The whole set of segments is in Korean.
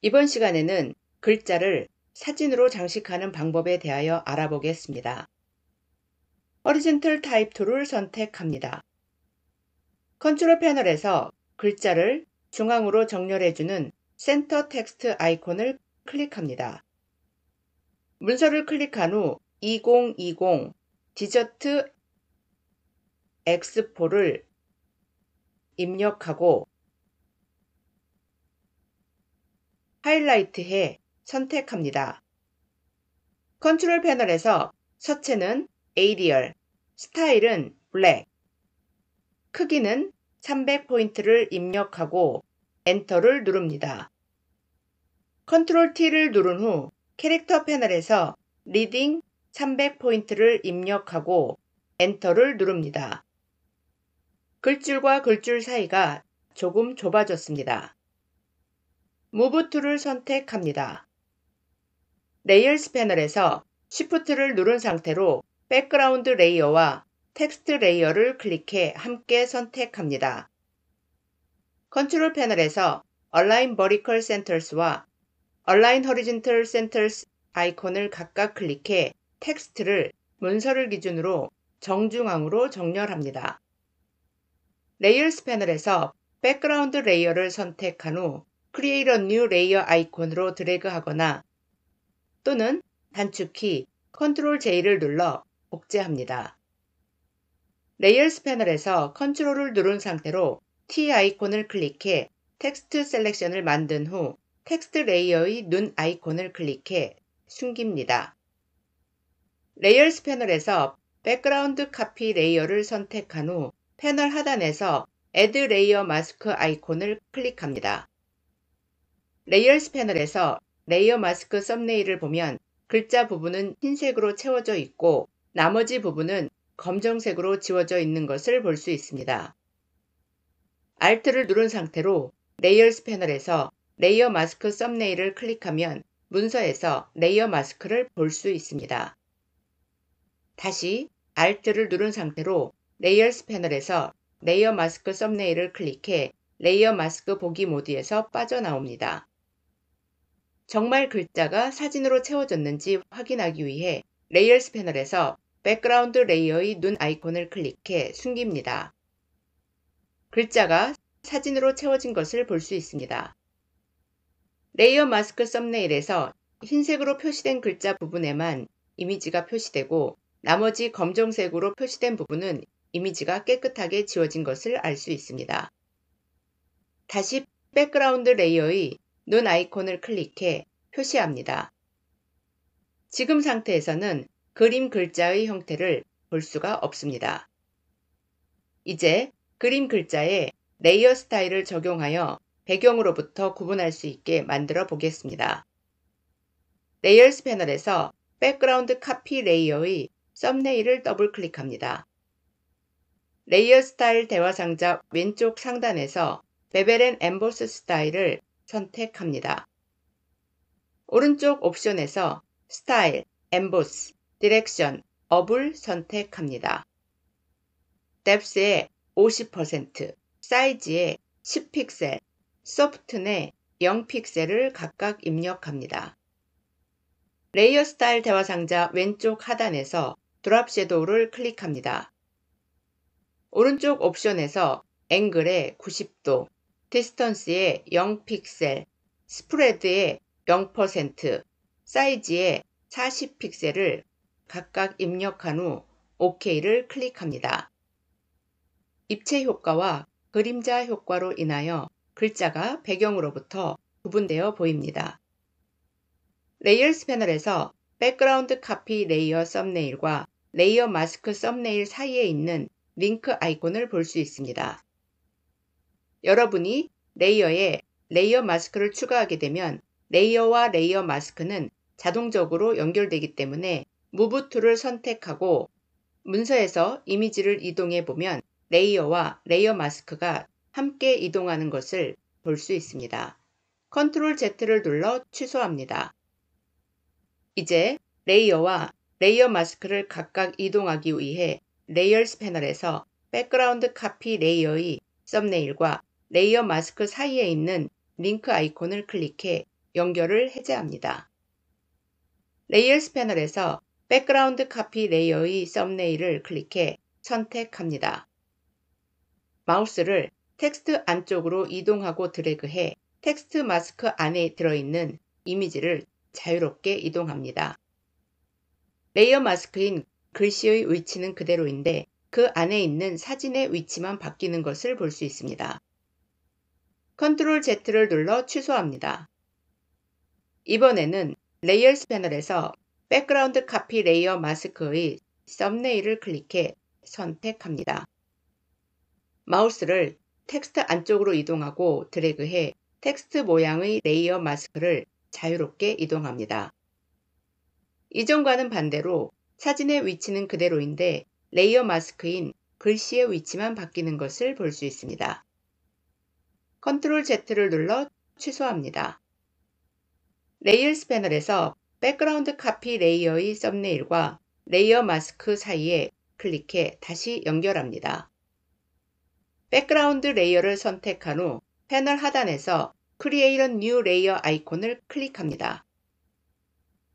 이번 시간에는 글자를 사진으로 장식하는 방법에 대하여 알아보겠습니다. Horizontal Type 툴을 선택합니다. 컨트롤 패널에서 글자를 중앙으로 정렬해주는 센터 텍스트 아이콘을 클릭합니다. 문서를 클릭한 후 2020 디저트 엑스포를 입력하고 하이라이트해 선택합니다. 컨트롤 패널에서 서체는 a d 리 스타일은 블랙, 크기는 300포인트를 입력하고 엔터를 누릅니다. 컨트롤 T를 누른 후 캐릭터 패널에서 리딩 300포인트를 입력하고 엔터를 누릅니다. 글줄과 글줄 사이가 조금 좁아졌습니다. Move to를 선택합니다. 레이어스 패널에서 Shift를 누른 상태로 b a c k g 백그라운드 레이어와 t 텍스트 레이어를 클릭해 함께 선택합니다. c 컨트 l 패널에서 Align Vertical Centers와 Align Horizontal Centers 아이콘을 각각 클릭해 텍스트를 문서를 기준으로 정중앙으로 정렬합니다. 레이어스 패널에서 b a c k g 백그라운드 레이어를 선택한 후 Create a New Layer 아이콘으로 드래그하거나 또는 단축키 Ctrl J를 눌러 복제합니다. l a 레이어스 패널에서 Ctrl을 누른 상태로 T 아이콘을 클릭해 텍스트 셀렉션을 만든 후 텍스트 레이어의 눈 아이콘을 클릭해 숨깁니다. l a 레이어스 패널에서 b a c k g r o 백그라운드 카피 레이어를 선택한 후 패널 하단에서 Add Layer Mask 아이콘을 클릭합니다. 레이얼스 패널에서 레이어 마스크 썸네일을 보면 글자 부분은 흰색으로 채워져 있고 나머지 부분은 검정색으로 지워져 있는 것을 볼 수 있습니다. Alt를 누른 상태로 레이얼스 패널에서 레이어 마스크 썸네일을 클릭하면 문서에서 레이어 마스크를 볼 수 있습니다. 다시 Alt를 누른 상태로 레이얼스 패널에서 레이어 마스크 썸네일을 클릭해 레이어 마스크 보기 모드에서 빠져나옵니다. 정말 글자가 사진으로 채워졌는지 확인하기 위해 레이어스 패널에서 백그라운드 레이어의 눈 아이콘을 클릭해 숨깁니다. 글자가 사진으로 채워진 것을 볼 수 있습니다. 레이어 마스크 썸네일에서 흰색으로 표시된 글자 부분에만 이미지가 표시되고 나머지 검정색으로 표시된 부분은 이미지가 깨끗하게 지워진 것을 알 수 있습니다. 다시 백그라운드 레이어의 눈 아이콘을 클릭해 표시합니다. 지금 상태에서는 그림 글자의 형태를 볼 수가 없습니다. 이제 그림 글자에 레이어 스타일을 적용하여 배경으로부터 구분할 수 있게 만들어 보겠습니다. 레이어스 패널에서 백그라운드 카피 레이어의 썸네일을 더블 클릭합니다. 레이어 스타일 대화 상자 왼쪽 상단에서 베벨 앤 엠보스 스타일을 선택합니다. 오른쪽 옵션에서 스타일, 엠보스, 디렉션, 업을 선택합니다. 뎁스의 50%, 사이즈의 10픽셀, 소프트의 0픽셀을 각각 입력합니다. 레이어 스타일 대화 상자 왼쪽 하단에서 드랍 섀도우를 클릭합니다. 오른쪽 옵션에서 앵글의 90도, 디스턴스에 0픽셀, 스프레드에 0%, 사이즈에 40픽셀을 각각 입력한 후 OK를 클릭합니다. 입체 효과와 그림자 효과로 인하여 글자가 배경으로부터 구분되어 보입니다. 레이어스 패널에서 백그라운드 카피 레이어 썸네일과 레이어 마스크 썸네일 사이에 있는 링크 아이콘을 볼 수 있습니다. 여러분이 레이어에 레이어 마스크를 추가하게 되면 레이어와 레이어 마스크는 자동적으로 연결되기 때문에 무브 툴을 선택하고 문서에서 이미지를 이동해 보면 레이어와 레이어 마스크가 함께 이동하는 것을 볼 수 있습니다. 컨트롤 Z를 눌러 취소합니다. 이제 레이어와 레이어 마스크를 각각 이동하기 위해 레이어스 패널에서 백그라운드 카피 레이어의 썸네일과 레이어 마스크 사이에 있는 링크 아이콘을 클릭해 연결을 해제합니다. 레이어스 패널에서 백그라운드 카피 레이어의 썸네일을 클릭해 선택합니다. 마우스를 텍스트 안쪽으로 이동하고 드래그해 텍스트 마스크 안에 들어있는 이미지를 자유롭게 이동합니다. 레이어 마스크인 글씨의 위치는 그대로인데 그 안에 있는 사진의 위치만 바뀌는 것을 볼 수 있습니다. Ctrl Z를 눌러 취소합니다. 이번에는 l a 레이어스 패널에서 Background Copy Layer m a s k 의 썸네일을 클릭해 선택합니다. 마우스를 텍스트 안쪽으로 이동하고 드래그해 텍스트 모양의 레이어 마스크를 자유롭게 이동합니다. 이전과는 반대로 사진의 위치는 그대로인데 레이어 마스크인 글씨의 위치만 바뀌는 것을 볼 수 있습니다. Ctrl Z를 눌러 취소합니다. 레이어스 패널에서 백그라운드 카피 레이어의 썸네일과 레이어 마스크 사이에 클릭해 다시 연결합니다. 백그라운드 레이어를 선택한 후 패널 하단에서 Create a New Layer 아이콘을 클릭합니다.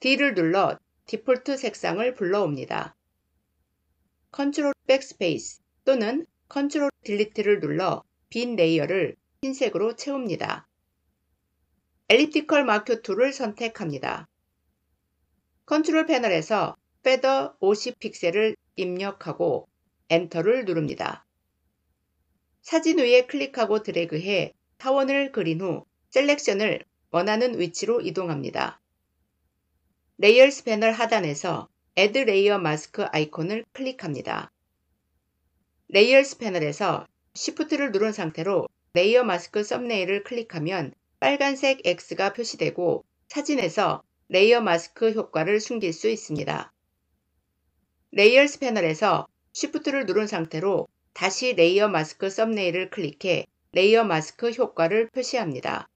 D를 눌러 디폴트 색상을 불러옵니다. Ctrl Backspace 또는 Ctrl d e l e t e 를 눌러 빈 레이어를 흰색으로 채웁니다. 엘리프티컬 마큐 툴을 선택합니다. 컨트롤 패널에서 페더 50 픽셀을 입력하고 엔터를 누릅니다. 사진 위에 클릭하고 드래그해 타원을 그린 후 셀렉션을 원하는 위치로 이동합니다. 레이어스 패널 하단에서 Add Layer Mask 아이콘을 클릭합니다. 레이어스 패널에서 Shift를 누른 상태로 레이어 마스크 썸네일을 클릭하면 빨간색 X가 표시되고 사진에서 레이어 마스크 효과를 숨길 수 있습니다. 레이어스 패널에서 Shift를 누른 상태로 다시 레이어 마스크 썸네일을 클릭해 레이어 마스크 효과를 표시합니다.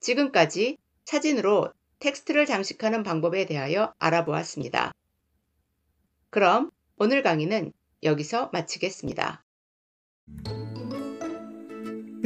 지금까지 사진으로 텍스트를 장식하는 방법에 대하여 알아보았습니다. 그럼 오늘 강의는 여기서 마치겠습니다.